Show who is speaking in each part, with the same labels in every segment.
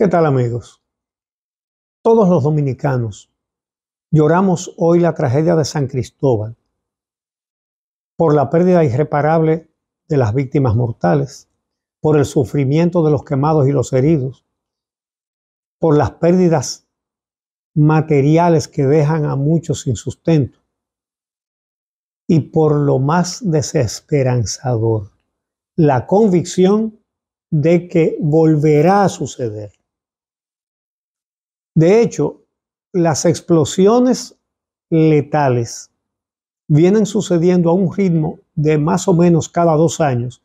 Speaker 1: ¿Qué tal amigos? Todos los dominicanos lloramos hoy la tragedia de San Cristóbal por la pérdida irreparable de las víctimas mortales, por el sufrimiento de los quemados y los heridos, por las pérdidas materiales que dejan a muchos sin sustento y por lo más desesperanzador, la convicción de que volverá a suceder de hecho, las explosiones letales vienen sucediendo a un ritmo de más o menos cada dos años,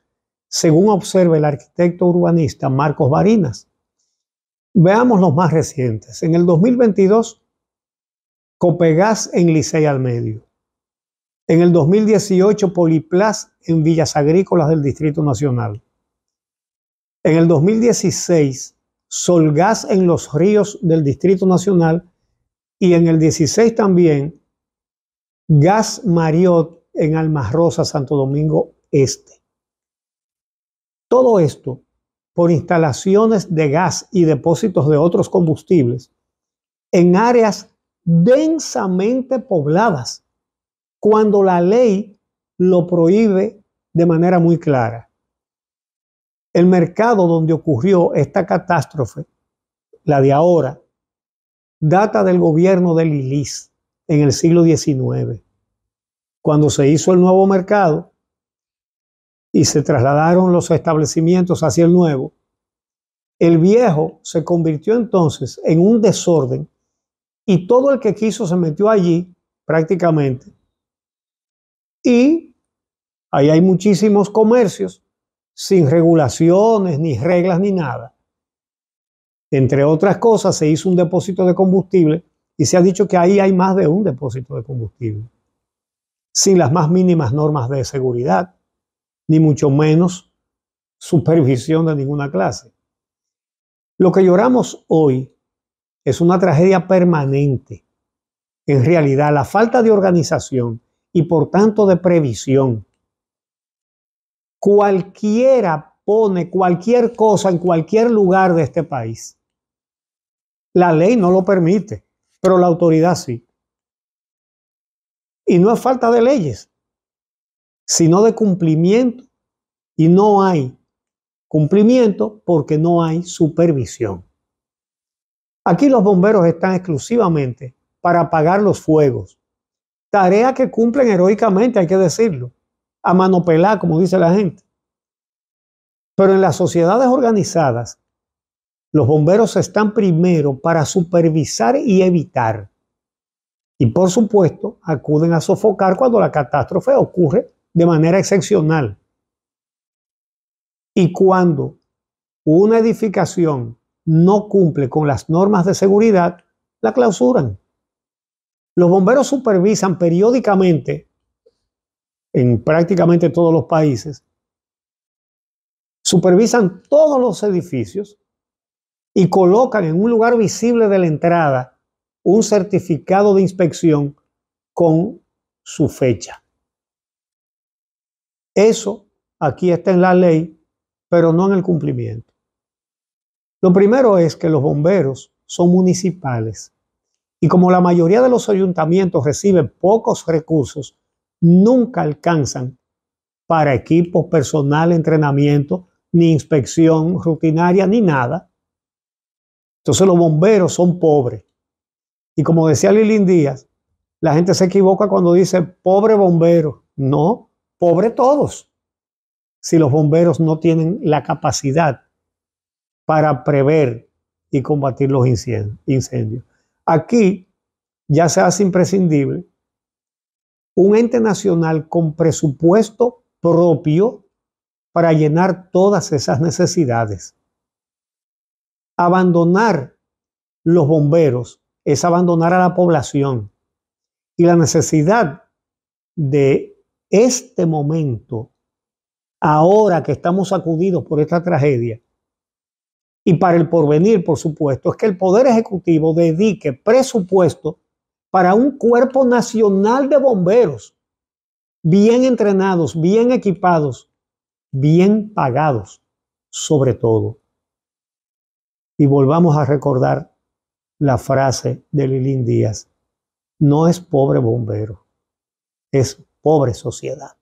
Speaker 1: según observa el arquitecto urbanista Marcos Barinas. Veamos los más recientes. En el 2022, Copegas en Licey al Medio. En el 2018, Poliplas en Villas Agrícolas del Distrito Nacional. En el 2016, Solgas en los ríos del Distrito Nacional y en el 16 también Gas Mariot en Almas Santo Domingo Este. Todo esto por instalaciones de gas y depósitos de otros combustibles en áreas densamente pobladas, cuando la ley lo prohíbe de manera muy clara. El mercado donde ocurrió esta catástrofe, la de ahora, data del gobierno de Lilis en el siglo XIX, cuando se hizo el nuevo mercado y se trasladaron los establecimientos hacia el nuevo. El viejo se convirtió entonces en un desorden y todo el que quiso se metió allí prácticamente. Y ahí hay muchísimos comercios sin regulaciones, ni reglas, ni nada. Entre otras cosas, se hizo un depósito de combustible y se ha dicho que ahí hay más de un depósito de combustible, sin las más mínimas normas de seguridad, ni mucho menos supervisión de ninguna clase. Lo que lloramos hoy es una tragedia permanente. En realidad, la falta de organización y por tanto de previsión Cualquiera pone cualquier cosa en cualquier lugar de este país. La ley no lo permite, pero la autoridad sí. Y no es falta de leyes, sino de cumplimiento. Y no hay cumplimiento porque no hay supervisión. Aquí los bomberos están exclusivamente para apagar los fuegos. Tarea que cumplen heroicamente, hay que decirlo a manopelar, como dice la gente. Pero en las sociedades organizadas, los bomberos están primero para supervisar y evitar. Y por supuesto, acuden a sofocar cuando la catástrofe ocurre de manera excepcional. Y cuando una edificación no cumple con las normas de seguridad, la clausuran. Los bomberos supervisan periódicamente en prácticamente todos los países, supervisan todos los edificios y colocan en un lugar visible de la entrada un certificado de inspección con su fecha. Eso aquí está en la ley, pero no en el cumplimiento. Lo primero es que los bomberos son municipales y como la mayoría de los ayuntamientos reciben pocos recursos, nunca alcanzan para equipos, personal, entrenamiento, ni inspección rutinaria, ni nada. Entonces los bomberos son pobres. Y como decía Lilín Díaz, la gente se equivoca cuando dice pobre bombero. No, pobre todos. Si los bomberos no tienen la capacidad para prever y combatir los incendios. Aquí ya se hace imprescindible un ente nacional con presupuesto propio para llenar todas esas necesidades. Abandonar los bomberos es abandonar a la población y la necesidad de este momento, ahora que estamos sacudidos por esta tragedia, y para el porvenir, por supuesto, es que el Poder Ejecutivo dedique presupuesto para un cuerpo nacional de bomberos, bien entrenados, bien equipados, bien pagados, sobre todo. Y volvamos a recordar la frase de Lilín Díaz, no es pobre bombero, es pobre sociedad.